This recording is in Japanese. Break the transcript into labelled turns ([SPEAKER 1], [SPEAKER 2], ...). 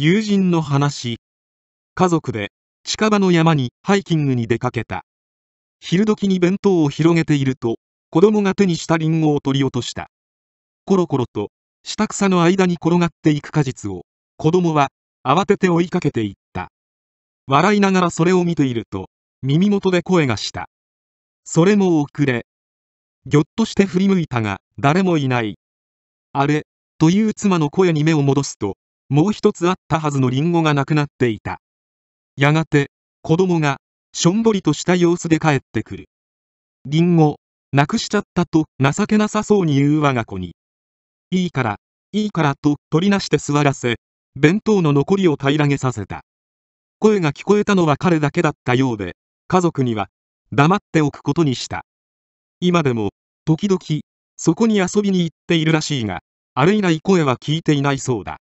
[SPEAKER 1] 友人の話。家族で近場の山にハイキングに出かけた。昼時に弁当を広げていると、子供が手にしたリンゴを取り落とした。コロコロと下草の間に転がっていく果実を、子供は慌てて追いかけていった。笑いながらそれを見ていると、耳元で声がした。それも遅れ。ぎょっとして振り向いたが、誰もいない。あれ、という妻の声に目を戻すと、もう一つあったはずのリンゴがなくなっていたやがて子供がしょんぼりとした様子で帰ってくるリンゴなくしちゃったと情けなさそうに言う我が子にいいからいいからと取りなして座らせ弁当の残りを平らげさせた声が聞こえたのは彼だけだったようで家族には黙っておくことにした今でも時々そこに遊びに行っているらしいがあれ以来声は聞いていないそうだ